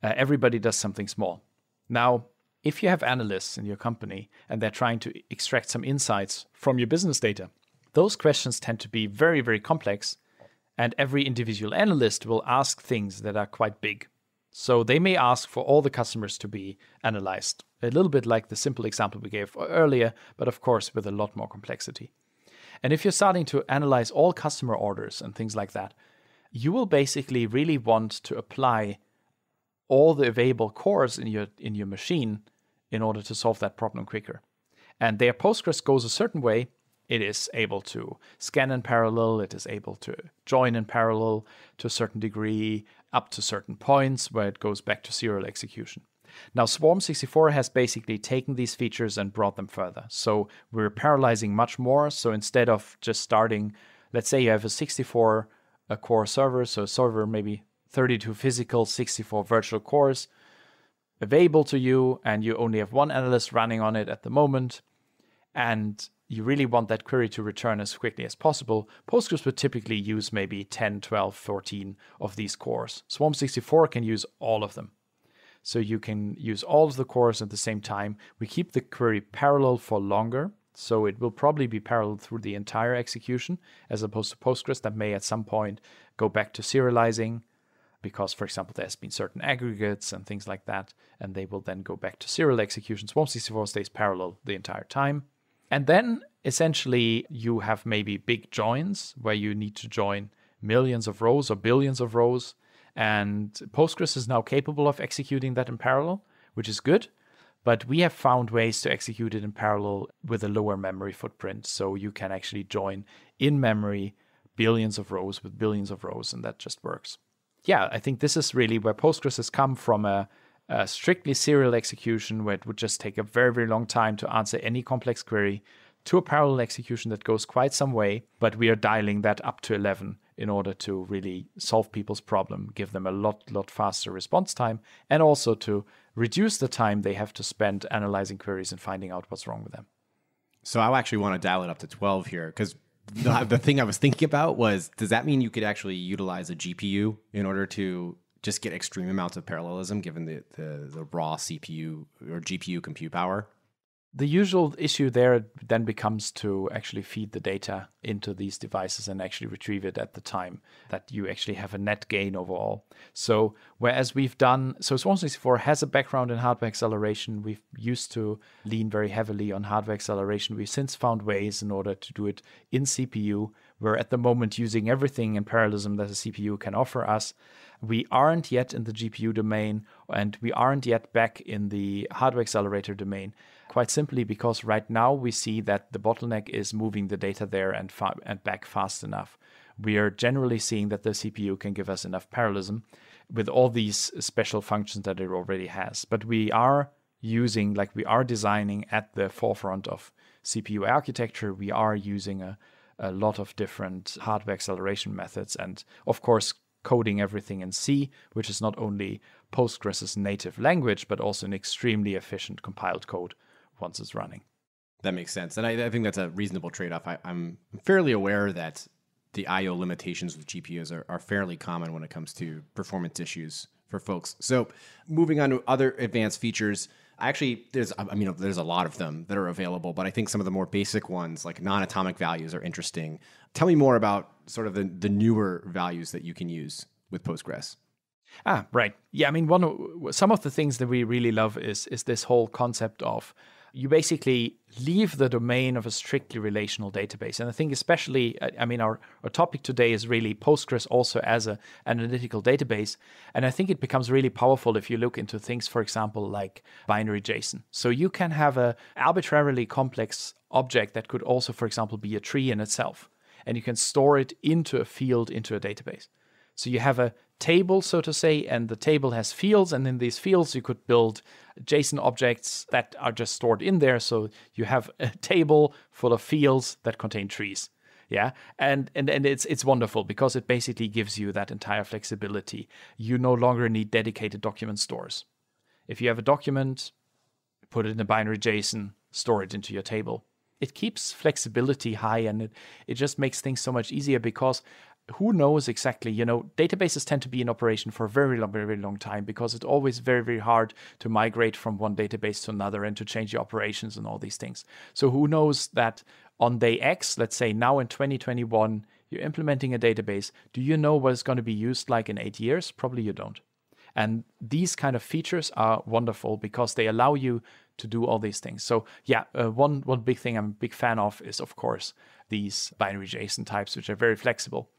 Uh, everybody does something small. Now, if you have analysts in your company and they're trying to extract some insights from your business data, those questions tend to be very, very complex and every individual analyst will ask things that are quite big. So they may ask for all the customers to be analyzed, a little bit like the simple example we gave earlier, but of course with a lot more complexity. And if you're starting to analyze all customer orders and things like that, you will basically really want to apply all the available cores in your in your machine in order to solve that problem quicker. And their Postgres goes a certain way, it is able to scan in parallel, it is able to join in parallel to a certain degree up to certain points where it goes back to serial execution. Now, Swarm64 has basically taken these features and brought them further. So we're parallelizing much more. So instead of just starting, let's say you have a 64 a core server, so a server maybe 32 physical, 64 virtual cores available to you, and you only have one analyst running on it at the moment. And you really want that query to return as quickly as possible, Postgres would typically use maybe 10, 12, 14 of these cores. Swarm64 can use all of them. So you can use all of the cores at the same time. We keep the query parallel for longer. So it will probably be parallel through the entire execution, as opposed to Postgres that may at some point go back to serializing because, for example, there's been certain aggregates and things like that, and they will then go back to serial execution. Swarm64 stays parallel the entire time. And then essentially you have maybe big joins where you need to join millions of rows or billions of rows. And Postgres is now capable of executing that in parallel, which is good. But we have found ways to execute it in parallel with a lower memory footprint. So you can actually join in memory billions of rows with billions of rows, and that just works. Yeah, I think this is really where Postgres has come from a uh, strictly serial execution where it would just take a very, very long time to answer any complex query to a parallel execution that goes quite some way, but we are dialing that up to 11 in order to really solve people's problem, give them a lot, lot faster response time, and also to reduce the time they have to spend analyzing queries and finding out what's wrong with them. So I actually want to dial it up to 12 here because the, the, thing I was thinking about was does that mean you could actually utilize a GPU in order to just get extreme amounts of parallelism given the, the, the raw CPU or GPU compute power? The usual issue there then becomes to actually feed the data into these devices and actually retrieve it at the time that you actually have a net gain overall. So, whereas we've done, so Swan 64 has a background in hardware acceleration, we've used to lean very heavily on hardware acceleration. We've since found ways in order to do it in CPU. We're at the moment using everything in parallelism that a CPU can offer us we aren't yet in the GPU domain and we aren't yet back in the hardware accelerator domain. Quite simply because right now we see that the bottleneck is moving the data there and, fa- and back fast enough. We are generally seeing that the CPU can give us enough parallelism with all these special functions that it already has. But we are using, like, we are designing at the forefront of CPU architecture. We are using a a lot of different hardware acceleration methods and of course coding everything in C, which is not only Postgres's native language, but also an extremely efficient compiled code once it's running. That makes sense. And I, I think that's a reasonable trade off. I'm fairly aware that the IO limitations with GPUs are, are fairly common when it comes to performance issues for folks. So, moving on to other advanced features, actually there's I mean there's a lot of them that are available, but I think some of the more basic ones like non-atomic values are interesting. Tell me more about sort of the, the newer values that you can use with Postgres. Ah, right. Yeah, I mean, one some of the things that we really love is is this whole concept of you basically leave the domain of a strictly relational database. And I think especially, I mean, our, our topic today is really Postgres also as a, an analytical database. And I think it becomes really powerful if you look into things, for example, like binary JSON. So you can have a arbitrarily complex object that could also, for example, be a tree in itself. And you can store it into a field, into a database. So you have a table, so to say, and the table has fields. And in these fields, you could build JSON objects that are just stored in there. So you have a table full of fields that contain trees. Yeah, and, and and it's it's wonderful because it basically gives you that entire flexibility. You no longer need dedicated document stores. If you have a document, put it in a binary JSON, store it into your table. It keeps flexibility high and it, it just makes things so much easier because who knows exactly? You know, databases tend to be in operation for a very long, very long time because it's always very, very hard to migrate from one database to another and to change the operations and all these things. So who knows that on day X, let's say now in 2021, you're implementing a database. Do you know what's going to be used like in eight years? Probably you don't. And these kind of features are wonderful because they allow you to do all these things. So yeah, uh, one one big thing I'm a big fan of is of course these binary JSON types, which are very flexible.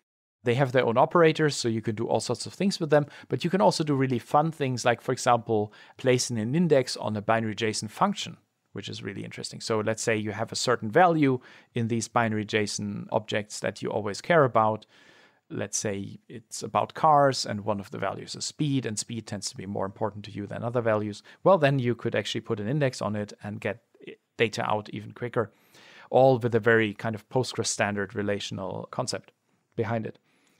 They have their own operators, so you can do all sorts of things with them, but you can also do really fun things like, for example, placing an index on a binary JSON function, which is really interesting. So let's say you have a certain value in these binary JSON objects that you always care about. Let's say it's about cars, and one of the values is speed, and speed tends to be more important to you than other values. Well, then you could actually put an index on it and get eh, data out even quicker, all with a very kind of Postgres standard relational concept behind it.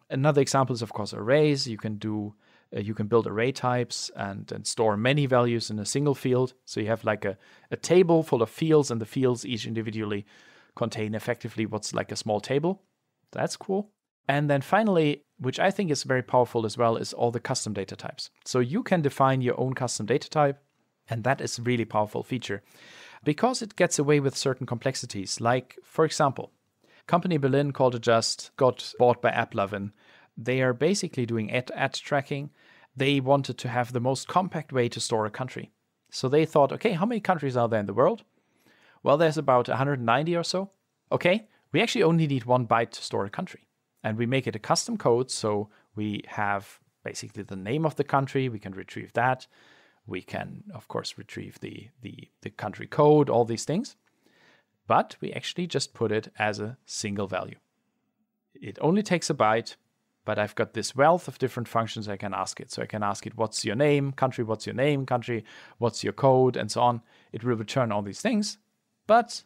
Another example is of course arrays. You can do uh, you can build array types and, and store many values in a single field. So you have like a, a table full of fields, and the fields each individually contain effectively what's like a small table. That's cool. And then finally, which I think is very powerful as well, is all the custom data types. So you can define your own custom data type, and that is really powerful feature because it gets away with certain complexities. Like, for example, company Berlin called Adjust got bought by AppLovin. They are basically doing ad, ad tracking. They wanted to have the most compact way to store a country. So they thought, okay, how many countries are there in the world? Well, there's about 190 or so. Okay, we actually only need one byte to store a country. And we make it a custom code. So we have basically the name of the country. We can retrieve that. We can, of course, retrieve the, the, the country code, all these things but we actually just put it as a single value. It only takes a byte, but I've got this wealth of different functions I can ask it. So I can ask it, what's your name, country, what's your name, country, what's your code, and so on. It will return all these things, but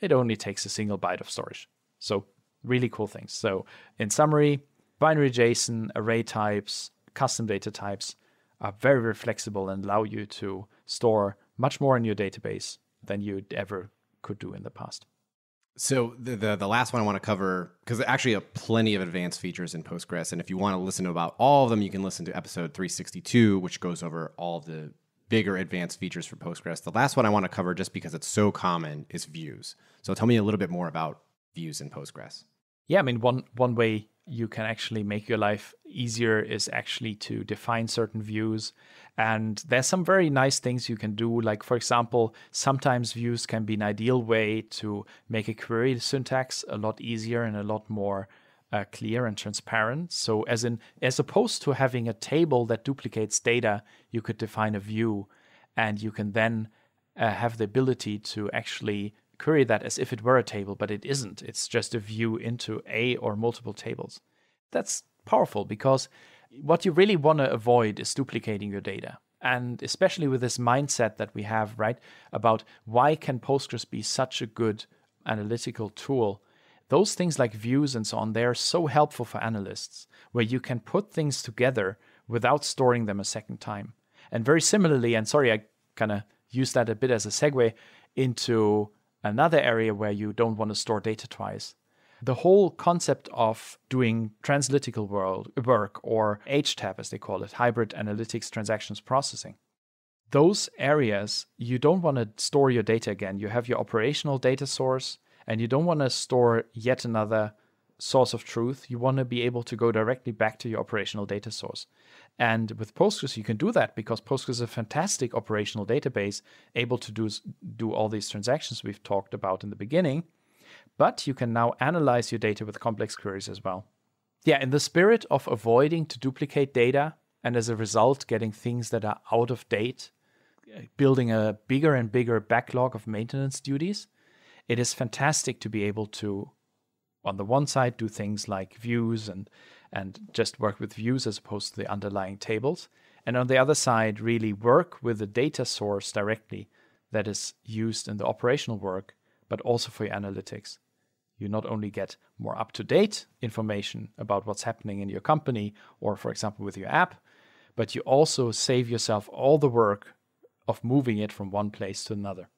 it only takes a single byte of storage. So really cool things. So in summary, binary JSON, array types, custom data types are very, very flexible and allow you to store much more in your database than you'd ever could do in the past. So the, the, the last one I want to cover because actually have plenty of advanced features in Postgres, and if you want to listen about all of them, you can listen to episode 362, which goes over all the bigger advanced features for Postgres. The last one I want to cover, just because it's so common, is views. So tell me a little bit more about views in Postgres yeah, I mean, one one way you can actually make your life easier is actually to define certain views. And there's some very nice things you can do. Like, for example, sometimes views can be an ideal way to make a query syntax a lot easier and a lot more uh, clear and transparent. So, as in, as opposed to having a table that duplicates data, you could define a view, and you can then uh, have the ability to actually query that as if it were a table, but it isn't. It's just a view into a or multiple tables. That's powerful because what you really want to avoid is duplicating your data. And especially with this mindset that we have, right, about why can Postgres be such a good analytical tool? Those things like views and so on, they're so helpful for analysts, where you can put things together without storing them a second time. And very similarly, and sorry, I kind of use that a bit as a segue into another area where you don't want to store data twice. The whole concept of doing translitical world work or HTAP as they call it, hybrid analytics transactions processing. Those areas you don't want to store your data again. You have your operational data source and you don't want to store yet another source of truth. You want to be able to go directly back to your operational data source. And with Postgres, you can do that because Postgres is a fantastic operational database, able to do, do all these transactions we've talked about in the beginning. But you can now analyze your data with complex queries as well. Yeah, in the spirit of avoiding to duplicate data and as a result, getting things that are out of date, eh, building a bigger and bigger backlog of maintenance duties, it is fantastic to be able to on the one side do things like views and and just work with views as opposed to the underlying tables and on the other side really work with the data source directly that is used in the operational work but also for your analytics you not only get more up to date information about what's happening in your company or for example with your app but you also save yourself all the work of moving it from one place to another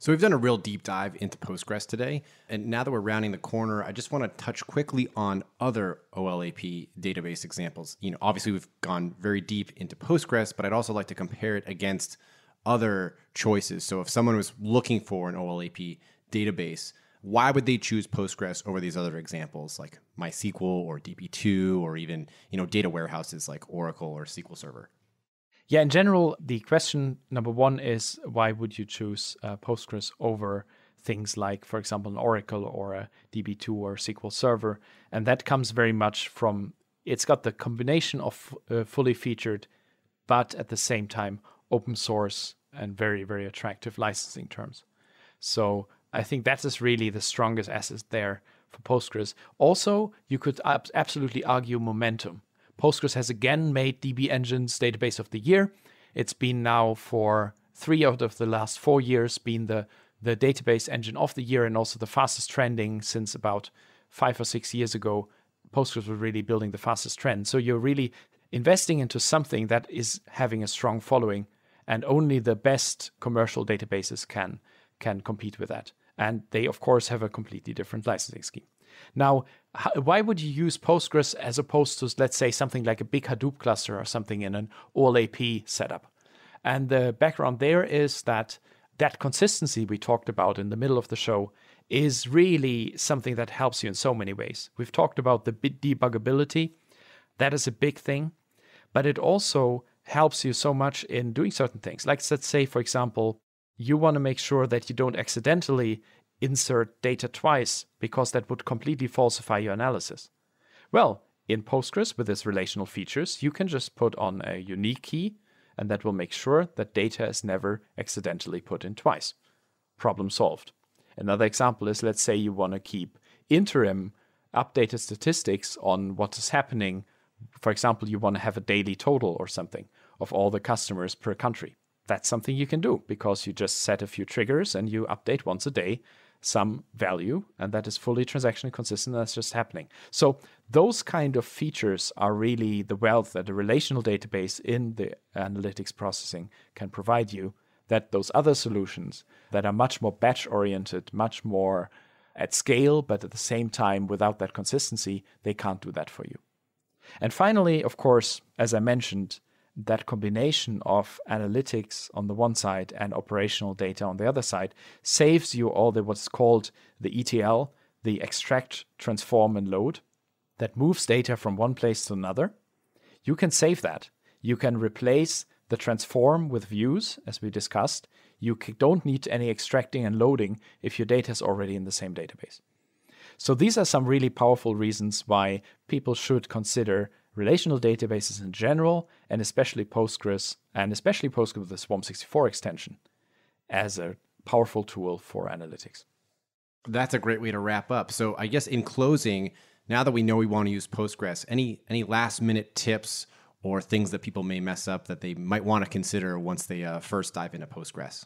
so we've done a real deep dive into Postgres today. And now that we're rounding the corner, I just want to touch quickly on other OLAP database examples. You know, obviously we've gone very deep into Postgres, but I'd also like to compare it against other choices. So if someone was looking for an OLAP database, why would they choose Postgres over these other examples like MySQL or DB2 or even, you know, data warehouses like Oracle or SQL Server? yeah, in general, the question number one is why would you choose uh, Postgres over things like, for example, an Oracle or a DB2 or SQL Server? And that comes very much from it's got the combination of uh, fully featured, but at the same time, open source and very, very attractive licensing terms. So I think that is really the strongest asset there for Postgres. Also, you could ab- absolutely argue momentum. Postgres has again made DB Engines Database of the Year. It's been now for three out of the last four years been the, the database engine of the year and also the fastest trending since about five or six years ago. Postgres was really building the fastest trend. So you're really investing into something that is having a strong following, and only the best commercial databases can can compete with that. And they, of course, have a completely different licensing scheme. Now, why would you use Postgres as opposed to, let's say, something like a big Hadoop cluster or something in an all AP setup? And the background there is that that consistency we talked about in the middle of the show is really something that helps you in so many ways. We've talked about the bit debuggability, that is a big thing, but it also helps you so much in doing certain things. Like, let's say, for example, you want to make sure that you don't accidentally insert data twice because that would completely falsify your analysis. Well, in Postgres with its relational features, you can just put on a unique key and that will make sure that data is never accidentally put in twice. Problem solved. Another example is let's say you want to keep interim updated statistics on what is happening. For example, you want to have a daily total or something of all the customers per country. That's something you can do because you just set a few triggers and you update once a day some value and that is fully transactionally consistent that's just happening so those kind of features are really the wealth that a relational database in the analytics processing can provide you that those other solutions that are much more batch oriented much more at scale but at the same time without that consistency they can't do that for you and finally of course as i mentioned that combination of analytics on the one side and operational data on the other side saves you all the what's called the ETL, the extract, transform, and load that moves data from one place to another. You can save that. You can replace the transform with views, as we discussed. You don't need any extracting and loading if your data is already in the same database. So, these are some really powerful reasons why people should consider relational databases in general, and especially Postgres, and especially Postgres with the Swarm 64 extension as a powerful tool for analytics. That's a great way to wrap up. So I guess in closing, now that we know we want to use Postgres, any any last minute tips or things that people may mess up that they might want to consider once they uh, first dive into Postgres?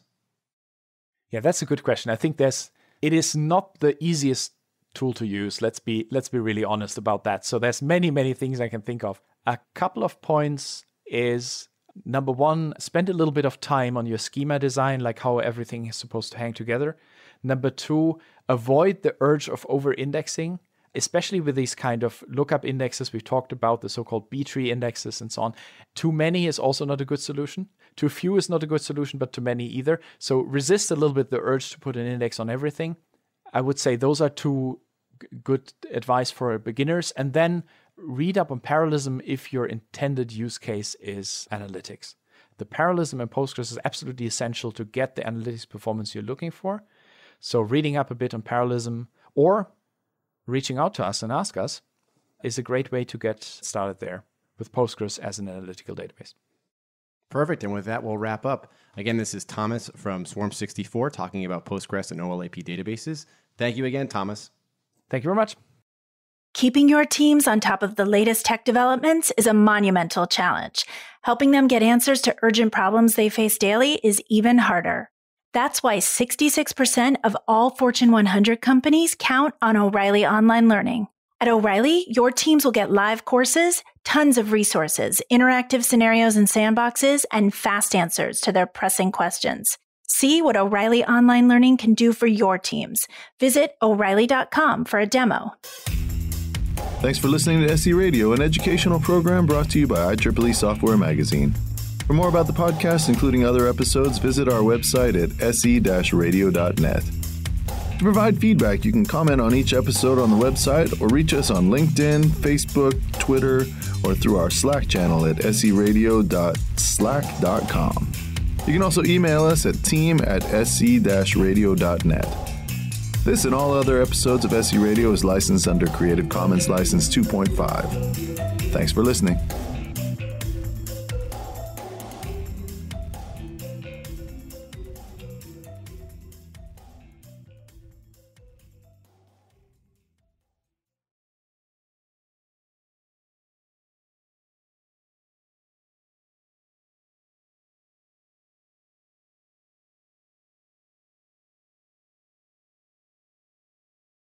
Yeah, that's a good question. I think there's it is not the easiest tool to use. Let's be let's be really honest about that. So there's many many things I can think of. A couple of points is number one, spend a little bit of time on your schema design, like how everything is supposed to hang together. Number two, avoid the urge of over-indexing, especially with these kind of lookup indexes we've talked about, the so-called B-tree indexes and so on. Too many is also not a good solution. Too few is not a good solution, but too many either. So resist a little bit the urge to put an index on everything. I would say those are two good advice for beginners. And then read up on parallelism if your intended use case is analytics. The parallelism in Postgres is absolutely essential to get the analytics performance you're looking for. So, reading up a bit on parallelism or reaching out to us and ask us is a great way to get started there with Postgres as an analytical database. Perfect. And with that, we'll wrap up. Again, this is Thomas from Swarm64 talking about Postgres and OLAP databases. Thank you again, Thomas. Thank you very much. Keeping your teams on top of the latest tech developments is a monumental challenge. Helping them get answers to urgent problems they face daily is even harder. That's why 66% of all Fortune 100 companies count on O'Reilly Online Learning. At O'Reilly, your teams will get live courses, tons of resources, interactive scenarios and sandboxes, and fast answers to their pressing questions. See what O'Reilly Online Learning can do for your teams. Visit o'Reilly.com for a demo. Thanks for listening to SE Radio, an educational program brought to you by IEEE Software Magazine. For more about the podcast, including other episodes, visit our website at se radio.net. To provide feedback, you can comment on each episode on the website or reach us on LinkedIn, Facebook, Twitter, or through our Slack channel at seradio.slack.com. You can also email us at team at sc-radio.net. This and all other episodes of SE Radio is licensed under Creative Commons License 2.5. Thanks for listening.